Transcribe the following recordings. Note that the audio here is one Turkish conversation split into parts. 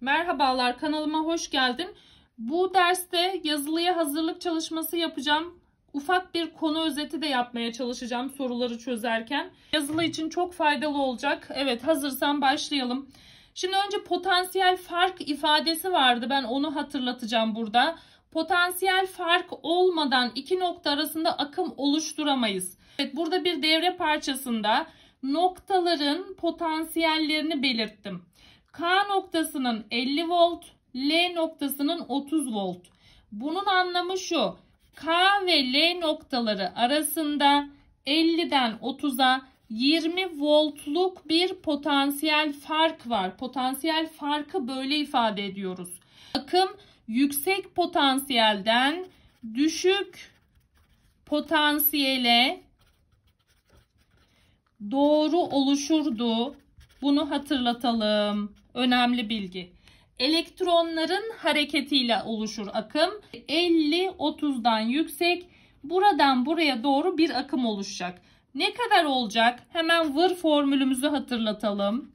Merhabalar kanalıma hoş geldin. Bu derste yazılıya hazırlık çalışması yapacağım. Ufak bir konu özeti de yapmaya çalışacağım soruları çözerken. Yazılı için çok faydalı olacak. Evet hazırsan başlayalım. Şimdi önce potansiyel fark ifadesi vardı. Ben onu hatırlatacağım burada. Potansiyel fark olmadan iki nokta arasında akım oluşturamayız. Evet burada bir devre parçasında noktaların potansiyellerini belirttim. K noktasının 50 volt, L noktasının 30 volt. Bunun anlamı şu. K ve L noktaları arasında 50'den 30'a 20 voltluk bir potansiyel fark var. Potansiyel farkı böyle ifade ediyoruz. Akım yüksek potansiyelden düşük potansiyele doğru oluşurdu. Bunu hatırlatalım önemli bilgi. Elektronların hareketiyle oluşur akım. 50-30'dan yüksek. Buradan buraya doğru bir akım oluşacak. Ne kadar olacak? Hemen vır formülümüzü hatırlatalım.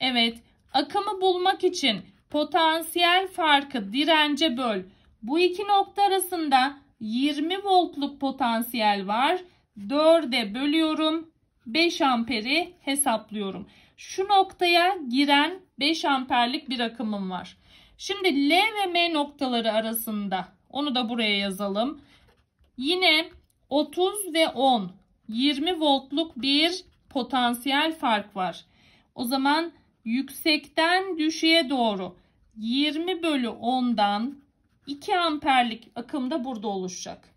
Evet, akımı bulmak için potansiyel farkı dirence böl. Bu iki nokta arasında 20 voltluk potansiyel var. 4'e bölüyorum. 5 amperi hesaplıyorum. Şu noktaya giren 5 amperlik bir akımım var. Şimdi L ve M noktaları arasında onu da buraya yazalım. Yine 30 ve 10 20 voltluk bir potansiyel fark var. O zaman yüksekten düşeye doğru 20 bölü 10'dan 2 amperlik akım da burada oluşacak.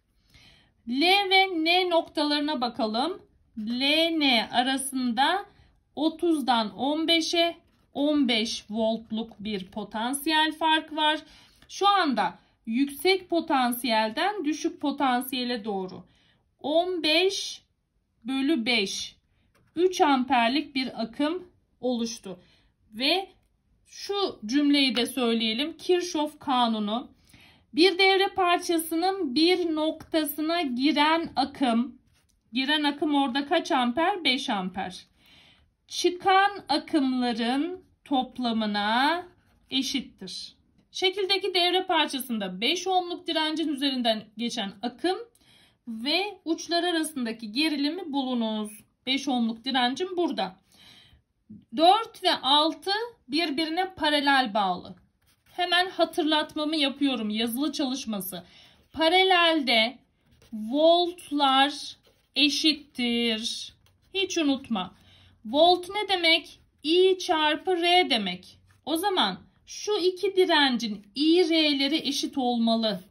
L ve N noktalarına bakalım. L, N arasında 30'dan 15'e 15 voltluk bir potansiyel fark var. Şu anda yüksek potansiyelden düşük potansiyele doğru 15 bölü 5 3 amperlik bir akım oluştu. Ve şu cümleyi de söyleyelim. Kirchhoff kanunu bir devre parçasının bir noktasına giren akım giren akım orada kaç amper? 5 amper çıkan akımların toplamına eşittir. Şekildeki devre parçasında 5 ohmluk direncin üzerinden geçen akım ve uçlar arasındaki gerilimi bulunuz. 5 ohmluk direncim burada. 4 ve 6 birbirine paralel bağlı. Hemen hatırlatmamı yapıyorum yazılı çalışması. Paralelde voltlar eşittir. Hiç unutma. Volt ne demek? I çarpı R demek. O zaman şu iki direncin I R'leri eşit olmalı.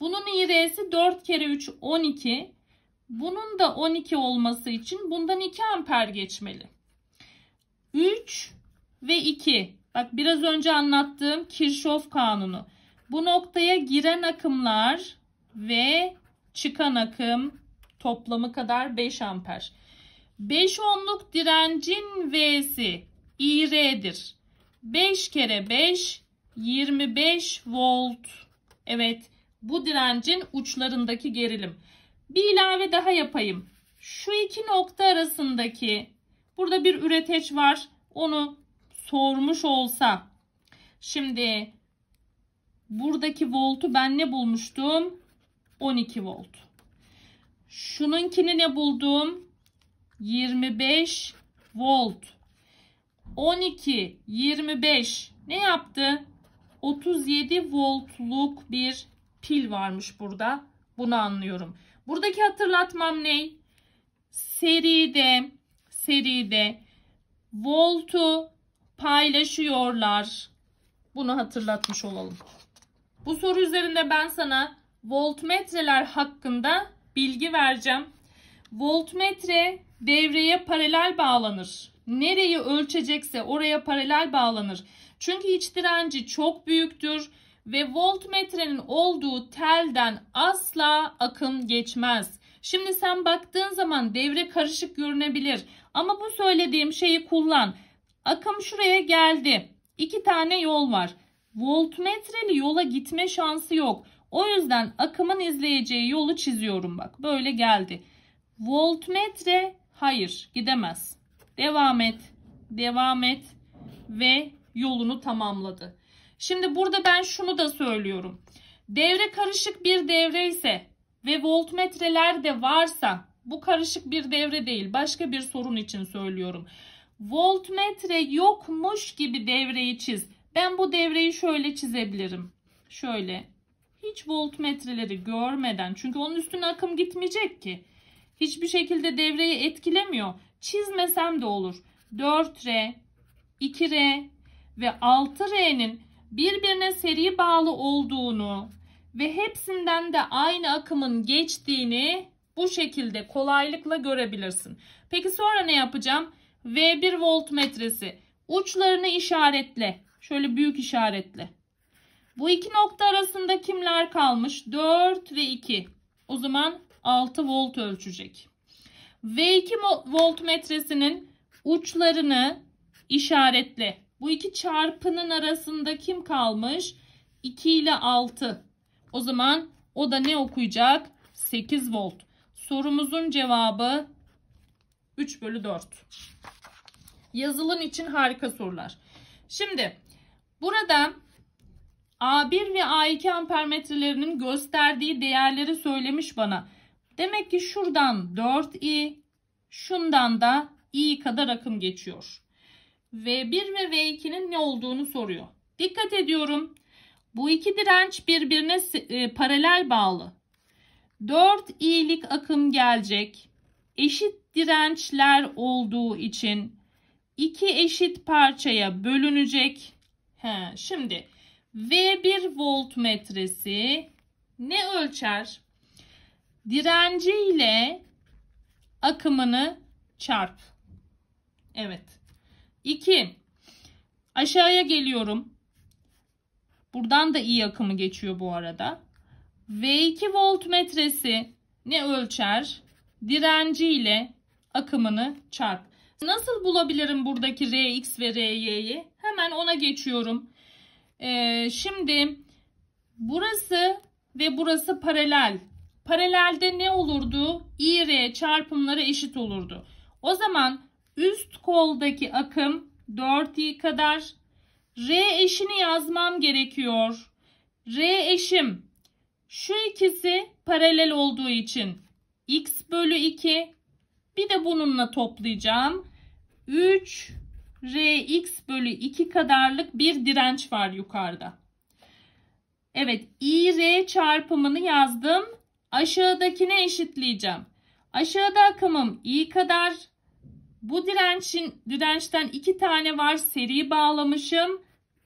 Bunun I R'si 4 kere 3 12. Bunun da 12 olması için bundan 2 amper geçmeli. 3 ve 2. Bak biraz önce anlattığım Kirchhoff kanunu. Bu noktaya giren akımlar ve çıkan akım toplamı kadar 5 amper. 5 ohmluk direncin V'si IR'dir. 5 kere 5 25 volt. Evet bu direncin uçlarındaki gerilim. Bir ilave daha yapayım. Şu iki nokta arasındaki burada bir üreteç var. Onu sormuş olsa. Şimdi buradaki voltu ben ne bulmuştum? 12 volt. Şununkini ne buldum? 25 volt. 12, 25 ne yaptı? 37 voltluk bir pil varmış burada. Bunu anlıyorum. Buradaki hatırlatmam ne? Seride, seride voltu paylaşıyorlar. Bunu hatırlatmış olalım. Bu soru üzerinde ben sana voltmetreler hakkında bilgi vereceğim. Voltmetre devreye paralel bağlanır. Nereyi ölçecekse oraya paralel bağlanır. Çünkü iç direnci çok büyüktür ve voltmetrenin olduğu telden asla akım geçmez. Şimdi sen baktığın zaman devre karışık görünebilir ama bu söylediğim şeyi kullan. Akım şuraya geldi. İki tane yol var. Voltmetreli yola gitme şansı yok. O yüzden akımın izleyeceği yolu çiziyorum bak. Böyle geldi. Voltmetre hayır gidemez. Devam et. Devam et ve yolunu tamamladı. Şimdi burada ben şunu da söylüyorum. Devre karışık bir devre ise ve voltmetreler de varsa bu karışık bir devre değil başka bir sorun için söylüyorum. Voltmetre yokmuş gibi devreyi çiz. Ben bu devreyi şöyle çizebilirim. Şöyle hiç voltmetreleri görmeden çünkü onun üstüne akım gitmeyecek ki hiçbir şekilde devreyi etkilemiyor. Çizmesem de olur. 4R, 2R ve 6R'nin birbirine seri bağlı olduğunu ve hepsinden de aynı akımın geçtiğini bu şekilde kolaylıkla görebilirsin. Peki sonra ne yapacağım? V1 voltmetresi. Uçlarını işaretle. Şöyle büyük işaretle. Bu iki nokta arasında kimler kalmış? 4 ve 2. O zaman 6 volt ölçecek. V2 voltmetresinin uçlarını işaretle. Bu iki çarpının arasında kim kalmış? 2 ile 6. O zaman o da ne okuyacak? 8 volt. Sorumuzun cevabı 3 bölü 4. Yazılın için harika sorular. Şimdi burada A1 ve A2 ampermetrelerinin gösterdiği değerleri söylemiş bana. Demek ki şuradan 4i, şundan da i kadar akım geçiyor. V1 ve V2'nin ne olduğunu soruyor. Dikkat ediyorum. Bu iki direnç birbirine e, paralel bağlı. 4i'lik akım gelecek. Eşit dirençler olduğu için iki eşit parçaya bölünecek. He, şimdi V1 voltmetresi ne ölçer? direnci ile akımını çarp. Evet. 2. Aşağıya geliyorum. Buradan da iyi akımı geçiyor bu arada. V2 voltmetresi ne ölçer? Direnci ile akımını çarp. Nasıl bulabilirim buradaki Rx ve Ry'yi? Hemen ona geçiyorum. Ee, şimdi burası ve burası paralel paralelde ne olurdu? IR çarpımları eşit olurdu. O zaman üst koldaki akım 4i kadar R eşini yazmam gerekiyor. R eşim şu ikisi paralel olduğu için x bölü 2 bir de bununla toplayacağım. 3 Rx bölü 2 kadarlık bir direnç var yukarıda. Evet IR çarpımını yazdım aşağıdakine eşitleyeceğim. Aşağıda akımım i kadar. Bu dirençin, dirençten iki tane var. Seri bağlamışım.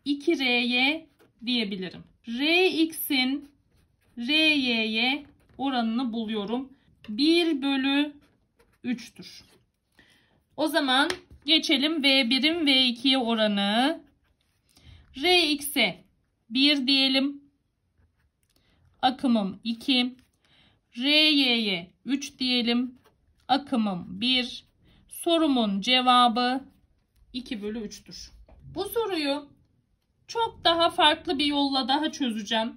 2R'ye diyebilirim. Rx'in Ry'ye oranını buluyorum. 1 bölü 3'tür. O zaman geçelim V1'in V2'ye oranı. Rx'e 1 diyelim. Akımım 2. Ry'ye 3 diyelim. Akımım 1. Sorumun cevabı 2 bölü 3'tür. Bu soruyu çok daha farklı bir yolla daha çözeceğim.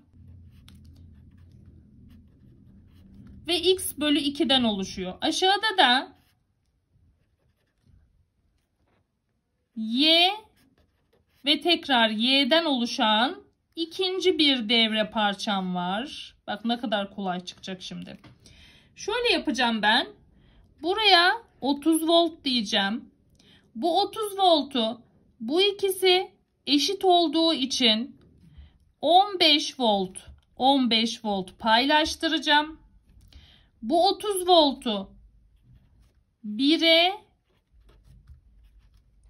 Ve x bölü 2'den oluşuyor. Aşağıda da y ve tekrar y'den oluşan ikinci bir devre parçam var. Bak ne kadar kolay çıkacak şimdi. Şöyle yapacağım ben. Buraya 30 volt diyeceğim. Bu 30 voltu bu ikisi eşit olduğu için 15 volt 15 volt paylaştıracağım. Bu 30 voltu 1'e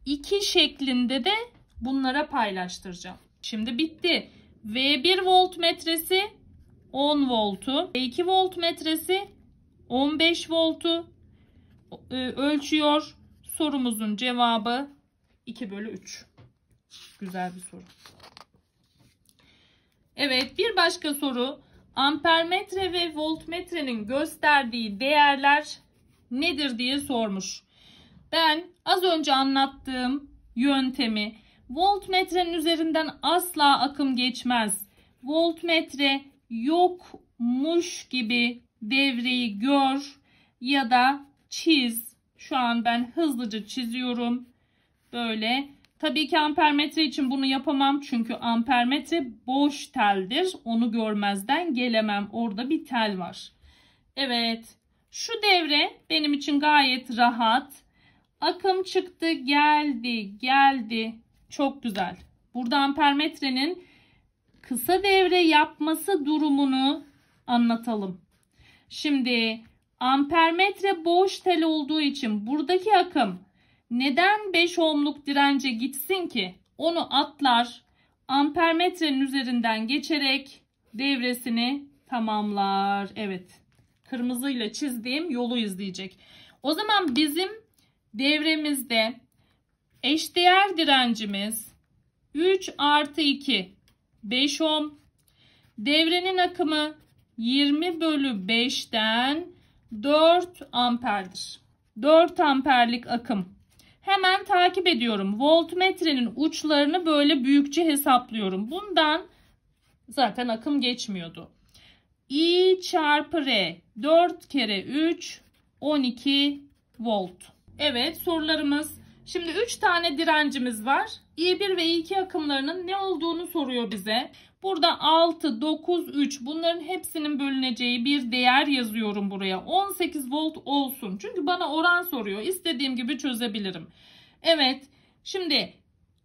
2 şeklinde de bunlara paylaştıracağım. Şimdi bitti. V1 voltmetresi 10 voltu. 2 volt metresi 15 voltu e, ölçüyor. Sorumuzun cevabı 2 bölü 3. Güzel bir soru. Evet bir başka soru. Ampermetre ve voltmetrenin gösterdiği değerler nedir diye sormuş. Ben az önce anlattığım yöntemi voltmetrenin üzerinden asla akım geçmez. Voltmetre yokmuş gibi devreyi gör ya da çiz. Şu an ben hızlıca çiziyorum. Böyle. Tabii ki ampermetre için bunu yapamam. Çünkü ampermetre boş teldir. Onu görmezden gelemem. Orada bir tel var. Evet. Şu devre benim için gayet rahat. Akım çıktı, geldi, geldi. Çok güzel. Burada ampermetrenin kısa devre yapması durumunu anlatalım. Şimdi ampermetre boş tel olduğu için buradaki akım neden 5 ohmluk dirence gitsin ki? Onu atlar ampermetrenin üzerinden geçerek devresini tamamlar. Evet kırmızıyla çizdiğim yolu izleyecek. O zaman bizim devremizde eşdeğer direncimiz 3 artı 2 5 ohm. Devrenin akımı 20 bölü 5'ten 4 amperdir. 4 amperlik akım. Hemen takip ediyorum. Voltmetrenin uçlarını böyle büyükçe hesaplıyorum. Bundan zaten akım geçmiyordu. I çarpı R 4 kere 3 12 volt. Evet sorularımız. Şimdi 3 tane direncimiz var i1 ve i akımlarının ne olduğunu soruyor bize. Burada 6, 9, 3 bunların hepsinin bölüneceği bir değer yazıyorum buraya. 18 volt olsun. Çünkü bana oran soruyor. İstediğim gibi çözebilirim. Evet şimdi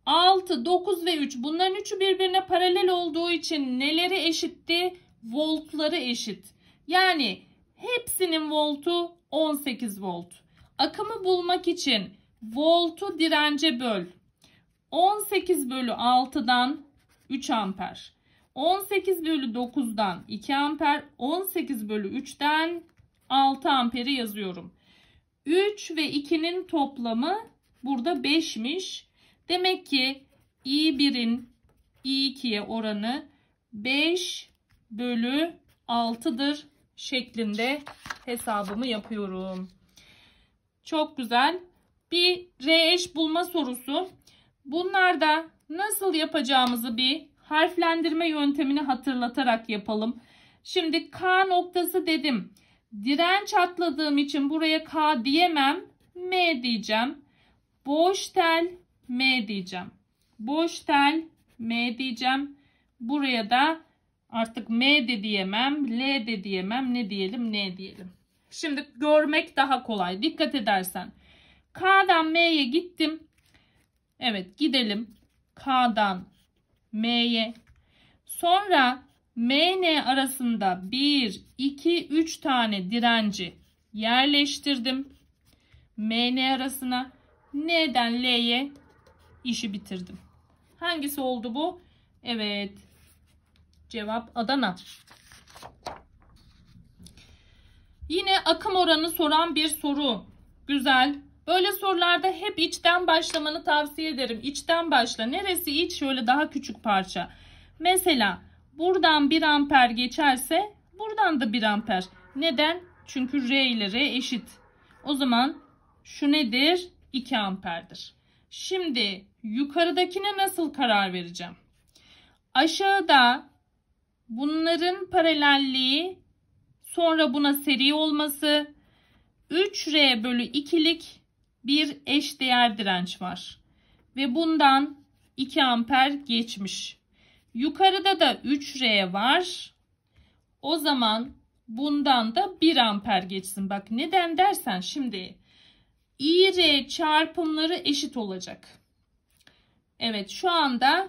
6, 9 ve 3 bunların üçü birbirine paralel olduğu için neleri eşitti? Voltları eşit. Yani hepsinin voltu 18 volt. Akımı bulmak için voltu dirence böl. 18 bölü 6'dan 3 amper. 18 bölü 9'dan 2 amper. 18 bölü 3'ten 6 amperi yazıyorum. 3 ve 2'nin toplamı burada 5'miş. Demek ki i1'in i2'ye oranı 5 bölü 6'dır şeklinde hesabımı yapıyorum. Çok güzel. Bir R eş bulma sorusu. Bunlarda nasıl yapacağımızı bir harflendirme yöntemini hatırlatarak yapalım. Şimdi K noktası dedim. Direnç atladığım için buraya K diyemem. M diyeceğim. Boş tel M diyeceğim. Boş tel M diyeceğim. Buraya da artık M de diyemem. L de diyemem. Ne diyelim ne diyelim. Şimdi görmek daha kolay. Dikkat edersen. K'dan M'ye gittim. Evet gidelim. K'dan M'ye. Sonra MN arasında 1, 2, 3 tane direnci yerleştirdim. MN arasına N'den L'ye işi bitirdim. Hangisi oldu bu? Evet. Cevap Adana. Yine akım oranı soran bir soru. Güzel. Böyle sorularda hep içten başlamanı tavsiye ederim. İçten başla. Neresi iç? Şöyle daha küçük parça. Mesela buradan 1 amper geçerse buradan da 1 amper. Neden? Çünkü R ile R eşit. O zaman şu nedir? 2 amperdir. Şimdi yukarıdakine nasıl karar vereceğim? Aşağıda bunların paralelliği sonra buna seri olması 3R bölü 2'lik bir eş değer direnç var. Ve bundan 2 amper geçmiş. Yukarıda da 3R var. O zaman bundan da 1 amper geçsin. Bak neden dersen şimdi IR çarpımları eşit olacak. Evet şu anda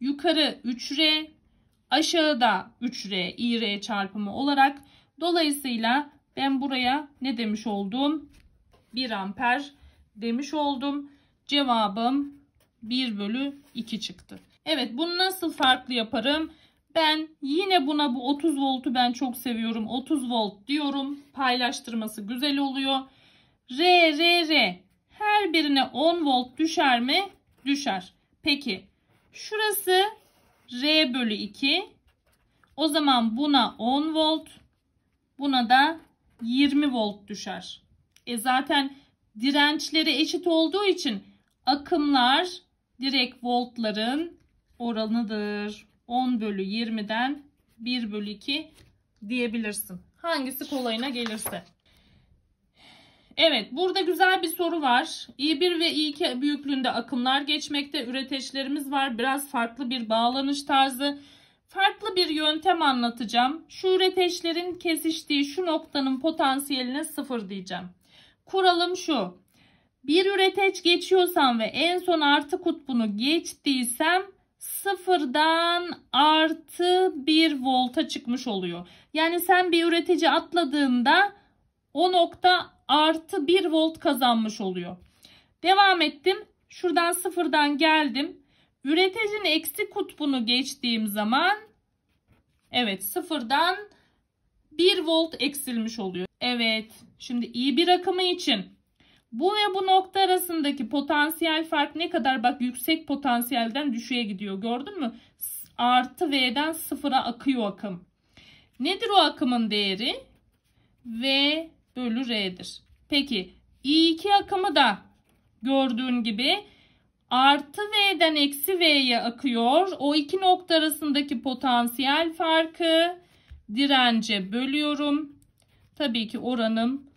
yukarı 3R aşağıda 3R IR çarpımı olarak dolayısıyla ben buraya ne demiş oldum? 1 amper demiş oldum. Cevabım 1 bölü 2 çıktı. Evet bunu nasıl farklı yaparım? Ben yine buna bu 30 voltu ben çok seviyorum. 30 volt diyorum. Paylaştırması güzel oluyor. R, R, R. Her birine 10 volt düşer mi? Düşer. Peki şurası R bölü 2. O zaman buna 10 volt. Buna da 20 volt düşer. E zaten dirençleri eşit olduğu için akımlar direkt voltların oranıdır. 10 bölü 20'den 1 bölü 2 diyebilirsin. Hangisi kolayına gelirse. Evet burada güzel bir soru var. i1 ve i2 büyüklüğünde akımlar geçmekte. Üreteçlerimiz var. Biraz farklı bir bağlanış tarzı. Farklı bir yöntem anlatacağım. Şu üreteçlerin kesiştiği şu noktanın potansiyeline sıfır diyeceğim. Kuralım şu. Bir üreteç geçiyorsam ve en son artı kutbunu geçtiysem sıfırdan artı bir volta çıkmış oluyor. Yani sen bir üretici atladığında o nokta artı bir volt kazanmış oluyor. Devam ettim. Şuradan sıfırdan geldim. Üreticinin eksi kutbunu geçtiğim zaman evet sıfırdan bir volt eksilmiş oluyor. Evet. Şimdi iyi bir akımı için bu ve bu nokta arasındaki potansiyel fark ne kadar? Bak yüksek potansiyelden düşüğe gidiyor. Gördün mü? Artı V'den sıfıra akıyor akım. Nedir o akımın değeri? V bölü R'dir. Peki I2 akımı da gördüğün gibi artı V'den eksi V'ye akıyor. O iki nokta arasındaki potansiyel farkı dirence bölüyorum. Tabii ki oranım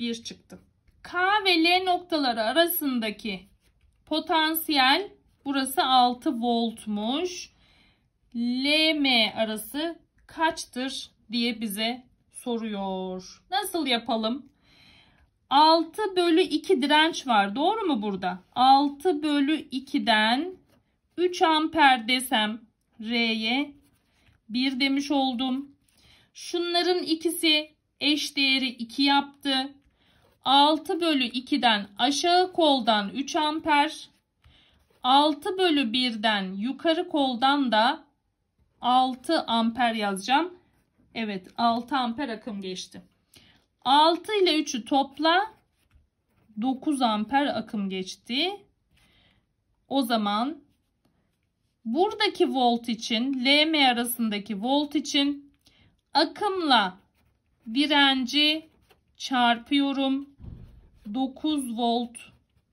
1 çıktı. K ve L noktaları arasındaki potansiyel burası 6 voltmuş. LM arası kaçtır diye bize soruyor. Nasıl yapalım? 6 bölü 2 direnç var. Doğru mu burada? 6 bölü 2'den 3 amper desem R'ye 1 demiş oldum. Şunların ikisi eş değeri 2 yaptı. 6 bölü 2'den aşağı koldan 3 amper. 6 bölü 1'den yukarı koldan da 6 amper yazacağım. Evet 6 amper akım geçti. 6 ile 3'ü topla 9 amper akım geçti. O zaman buradaki volt için LM arasındaki volt için akımla direnci çarpıyorum. 9 volt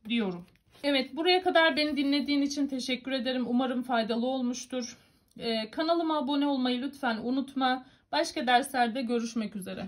diyorum. Evet buraya kadar beni dinlediğin için teşekkür ederim. Umarım faydalı olmuştur. Ee, kanalıma abone olmayı lütfen unutma. Başka derslerde görüşmek üzere.